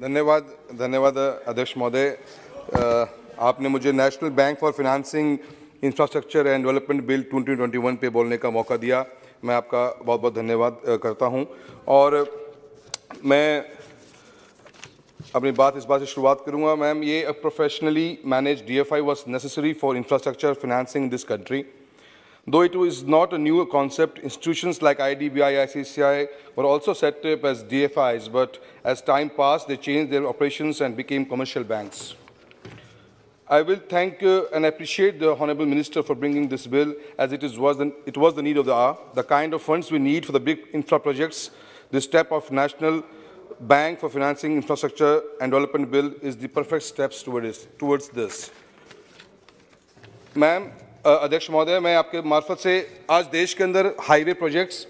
धन्यवाद धन्यवाद अध्यक्ष महोदय आपने मुझे national bank for financing infrastructure and development bill 2021 पे बोलने का मौका दिया मैं आपका बहुत बहुत धन्यवाद करता हूं और मैं अपनी बात इस बात से शुरुआत करूंगा मैम ये professionally manage I was necessary for infrastructure financing this country Though it was not a new concept, institutions like IDBI, ICCI were also set up as DFIs, but as time passed, they changed their operations and became commercial banks. I will thank uh, and appreciate the Honorable Minister for bringing this bill as it, is, was the, it was the need of the hour. The kind of funds we need for the big infra projects, the step of National Bank for Financing Infrastructure and Development Bill is the perfect steps towards, towards this. Ma'am, अध्यक्ष महोदय मैं आपके मार्फत से आज देश के अंदर हाईवे प्रोजेक्ट्स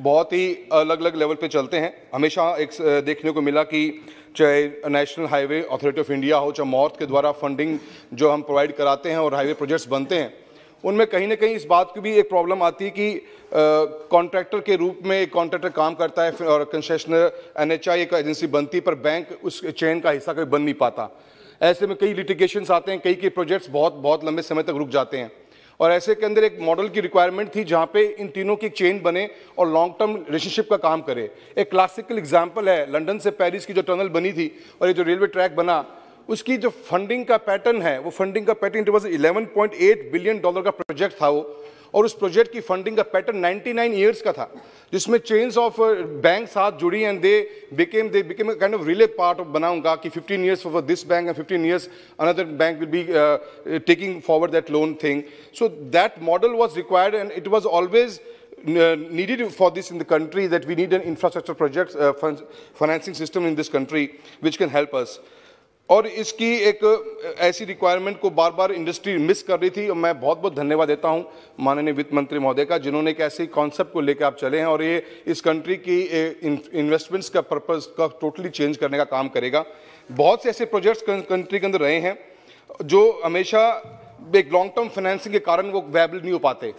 बहुत ही अलग अलग लेवल पे चलते हैं हमेशा एक देखने को मिला कि चाहे national highway authority of India हो चाहे मॉर्थ के द्वारा फंडिंग जो हम प्रोवाइड कराते हैं और हाईवे प्रोजेक्ट्स बनते हैं उनमें कहीं ना कहीं इस बात की भी एक प्रॉब्लम आती है कि कॉन्ट्रैक्टर के रूप में एक कॉन्ट्रैक्टर काम करता है और कंसेशनर एन एक एजेंसी बनती पर बैंक उस चेन का हिस्सा कभी बन नहीं पाता ऐसे में कई लिटिगेशन आते हैं कई के प्रोजेक्ट्स बहुत बहुत लंबे समय तक रुक जाते हैं और ऐसे के अंदर एक मॉडल की रिक्वायरमेंट थी जहाँ पे इन तीनों की चेन बने और लॉन्ग टर्म रिलेशनशिप का काम करे एक क्लासिकल एग्जाम्पल है लंडन से पेरिस की जो टनल बनी थी और ये जो रेलवे ट्रैक बना उसकी जो फंडिंग का पैटर्न है वो फंडिंग का pattern it was 11.8 billion dollar का प्रोजेक्ट था वो और उस प्रोजेक्ट की फंडिंग का पैटर्न 99 ईयर्स का था जिसमें चेन्स ऑफ बैंक साथ जुड़ी and they became they became kind of relay part बनाऊंगा कि 15 years for this bank and 15 years another bank will be taking forward that loan thing so that model was required and it was always needed for this in the country that we need an infrastructure project uh, financing system in this country which can help us. और इसकी एक ऐसी requirement को बार बार industry miss कर रही थी और मैं बहुत बहुत धन्यवाद देता हूं माननीय वित्त मंत्री महोदय का जिन्होंने एक ऐसे कॉन्सेप्ट को लेकर आप चले हैं और ये इस कंट्री की इन्वेस्टमेंट्स का पर्पज़ का टोटली चेंज करने का काम करेगा बहुत से ऐसे प्रोजेक्ट्स कंट्री के अंदर रहे हैं जो हमेशा एक लॉन्ग टर्म फाइनेंसिंग के कारण वो वैबल नहीं हो पाते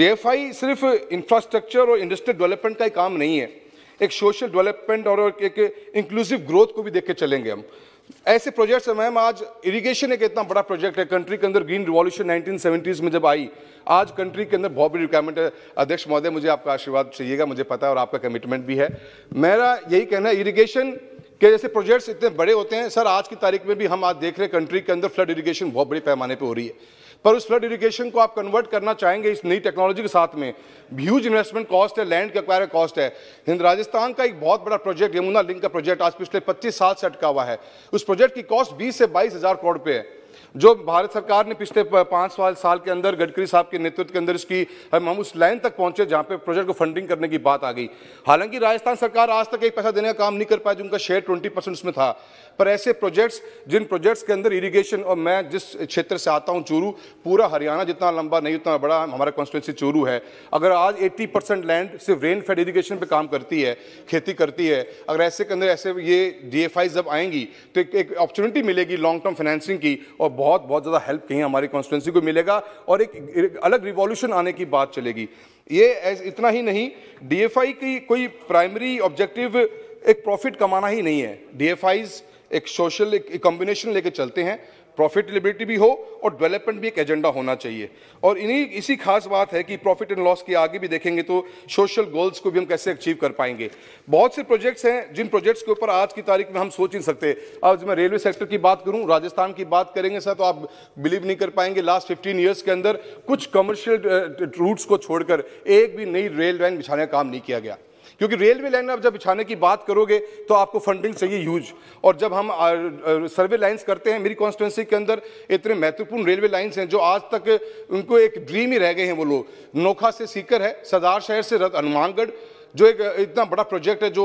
डी सिर्फ इंफ्रास्ट्रक्चर और इंडस्ट्रियल डेवलपमेंट का ही काम नहीं है एक सोशल डेवलपमेंट और एक इंक्लूसिव ग्रोथ को भी देख के चलेंगे हम ऐसे प्रोजेक्ट्स हैं मैम आज इरिगेशन एक इतना बड़ा प्रोजेक्ट है कंट्री के अंदर ग्रीन रिवॉल्यूशन 1970s में जब आई आज कंट्री के अंदर बहुत बड़ी रिक्वायरमेंट है अध्यक्ष महोदय मुझे आपका आशीर्वाद चाहिएगा मुझे पता है और आपका कमिटमेंट भी है मेरा यही कहना है इरीगेशन के जैसे प्रोजेक्ट्स इतने बड़े होते हैं सर आज की तारीख में भी हम आज देख रहे हैं कंट्री के अंदर फ्लड इरीगेशन बहुत बड़े पैमाने पर हो रही है पर उस फ्लड इरीगेशन को आप कन्वर्ट करना चाहेंगे इस नई टेक्नोलॉजी के साथ में ह्यूज इन्वेस्टमेंट कॉस्ट है लैंड के अक्वायर कॉस्ट है हिंद राजस्थान का एक बहुत बड़ा प्रोजेक्ट यमुना लिंक का प्रोजेक्ट आज पिछले पच्चीस साल से अटका हुआ है उस प्रोजेक्ट की कॉस्ट बीस से बाईस हज़ार करोड़ रुपये है जो भारत सरकार ने पिछले पाँच साल साल के अंदर गडकरी साहब के नेतृत्व के अंदर इसकी हम उस लाइन तक पहुंचे जहां पे प्रोजेक्ट को फंडिंग करने की बात आ गई हालांकि राजस्थान सरकार आज तक एक पैसा देने का काम नहीं कर पाया जिनका शेयर 20 परसेंट उसमें था पर ऐसे प्रोजेक्ट्स जिन प्रोजेक्ट्स के अंदर इरीगेशन और मैं जिस क्षेत्र से आता हूँ चूरू पूरा हरियाणा जितना लंबा नहीं उतना बड़ा हमारा कॉन्स्टिट्यूंसी चूरू है अगर आज 80 परसेंट लैंड सिर्फ रेन फेड इरीगेशन पर काम करती है खेती करती है अगर ऐसे के अंदर ऐसे ये डी जब आएंगी तो एक एक अपॉर्चुनिटी मिलेगी लॉन्ग टर्म फाइनेंसिंग की और बहुत बहुत ज़्यादा हेल्प कहीं हमारी कॉन्स्टिट्यूंसी को मिलेगा और एक, अलग रिवॉल्यूशन आने की बात चलेगी ये इतना ही नहीं आई की कोई प्राइमरी ऑब्जेक्टिव एक प्रॉफिट कमाना ही नहीं है आईज एक सोशल एक कॉम्बिनेशन लेके चलते हैं प्रॉफिट भी हो और डेवलपमेंट भी एक एजेंडा होना चाहिए और इन्हीं इसी खास बात है कि प्रॉफिट एंड लॉस के आगे भी देखेंगे तो सोशल गोल्स को भी हम कैसे अचीव कर पाएंगे बहुत से प्रोजेक्ट्स हैं जिन प्रोजेक्ट्स के ऊपर आज की तारीख में हम सोच नहीं सकते आज मैं रेलवे सेक्टर की बात करूँ राजस्थान की बात करेंगे सर तो आप बिलीव नहीं कर पाएंगे लास्ट फिफ्टीन ईयर्स के अंदर कुछ कमर्शियल रूट्स को छोड़कर एक भी नई रेल लाइन बिछाने का काम नहीं किया गया क्योंकि रेलवे लाइन आप जब बिछाने की बात करोगे तो आपको फंडिंग चाहिए यूज और जब हम सर्वे लाइन्स करते हैं मेरी कॉन्स्टिट्यूंसी के अंदर इतने महत्वपूर्ण रेलवे लाइन्स हैं जो आज तक उनको एक ड्रीम ही रह गए हैं वो लोग नोखा से सीकर है सरदार शहर से हनुमानगढ़ जो एक इतना बड़ा प्रोजेक्ट है जो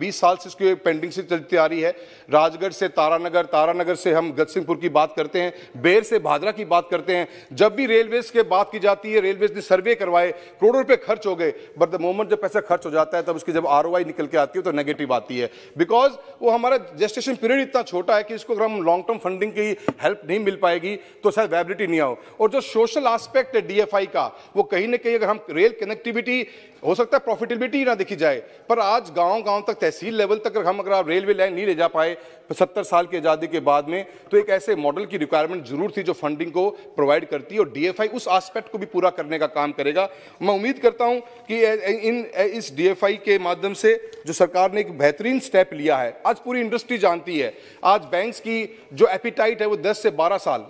20 साल से इसकी पेंडिंग से चलती आ रही है राजगढ़ से तारानगर तारानगर से हम गत की बात करते हैं बेर से भादरा की बात करते हैं जब भी रेलवेज के बात की जाती है रेलवेज ने सर्वे करवाए करोड़ों रुपये खर्च हो गए बट द मोमेंट जब पैसा खर्च हो जाता है तब उसकी जब आर निकल के आती है तो नेगेटिव आती है बिकॉज वो हमारा जेस्टेशन पीरियड इतना छोटा है कि इसको अगर हम लॉन्ग टर्म फंडिंग की हेल्प नहीं मिल पाएगी तो शायद वैबिलिटी नहीं आओ और जो सोशल आस्पेक्ट है डी का वो कहीं ना कहीं अगर हम रेल कनेक्टिविटी हो सकता है प्रॉफिटेबिलिटी ना देखी जाए पर आज गांव गांव तक तहसील लेवल तक हम अगर आप रेलवे लाइन नहीं ले जा पाए सत्तर साल की आज़ादी के बाद में तो एक ऐसे मॉडल की रिक्वायरमेंट जरूर थी जो फंडिंग को प्रोवाइड करती है और डीएफआई उस आस्पेक्ट को भी पूरा करने का काम करेगा मैं उम्मीद करता हूं कि इन इस डीएफआई के माध्यम से जो सरकार ने एक बेहतरीन स्टेप लिया है आज पूरी इंडस्ट्री जानती है आज बैंक्स की जो एपिटाइट है वो दस से बारह साल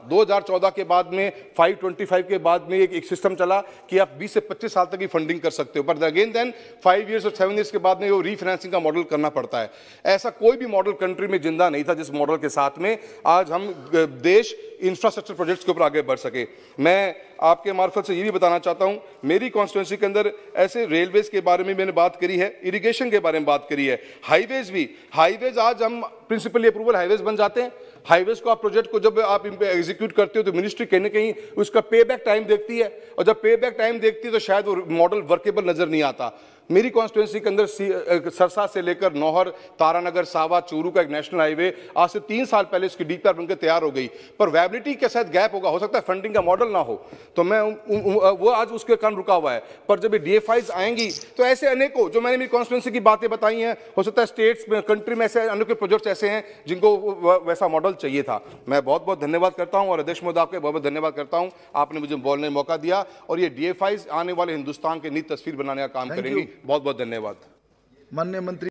चौदह के बाद में फाइव के बाद में एक, एक सिस्टम चला कि आप बीस से पच्चीस साल तक ही फंडिंग कर सकते हो पर अगेन देन फाइव ईयर्स और सेवन ईयर्स के बाद में वो रीफाइनेंसिंग का मॉडल करना पड़ता है ऐसा कोई भी मॉडल कंट्री में जिंदा मिलता नहीं था जिस मॉडल के साथ में आज हम देश इंफ्रास्ट्रक्चर प्रोजेक्ट्स के ऊपर आगे बढ़ सके मैं आपके मार्फत से ये भी बताना चाहता हूँ मेरी कॉन्स्टिट्यूंसी के अंदर ऐसे रेलवेज के बारे में मैंने बात करी है इरीगेशन के बारे में बात करी है हाईवेज भी हाईवेज आज हम प्रिंसिपली अप्रूवल हाईवेज बन जाते हैं हाईवेज को आप प्रोजेक्ट को जब आप एग्जीक्यूट करते हो तो मिनिस्ट्री कहीं ना कहीं उसका पे टाइम देखती है और जब पे टाइम देखती है तो शायद वो मॉडल वर्केबल नजर नहीं आता मेरी कॉन्स्टिट्युएंसी के अंदर सरसा से लेकर नौहर तारानगर सावा चूरू का एक नेशनल हाईवे आज से तीन साल पहले उसकी डीपीआर बनकर तैयार हो गई पर वैबिलिटी के साथ गैप होगा हो सकता है फंडिंग का मॉडल ना हो तो मैं उ, उ, उ, वो आज उसके कारण रुका हुआ है पर जब ये डी आएंगी तो ऐसे अनेकों जो मैंने मेरी कॉन्स्टिट्युएंसी की बातें बताई हैं हो सकता है स्टेट्स में कंट्री में ऐसे अनेक प्रोजेक्ट्स ऐसे हैं जिनको वैसा मॉडल चाहिए था मैं बहुत बहुत धन्यवाद करता हूँ और अध्यक्ष मोदी आपके बहुत बहुत धन्यवाद करता हूँ आपने मुझे बोलने मौका दिया और ये डी आने वाले हिंदुस्तान के नीत तस्वीर बनाने का काम करेंगी बहुत बहुत धन्यवाद माननीय मंत्री